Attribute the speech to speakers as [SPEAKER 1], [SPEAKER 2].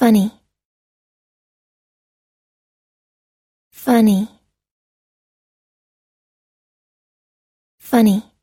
[SPEAKER 1] funny funny funny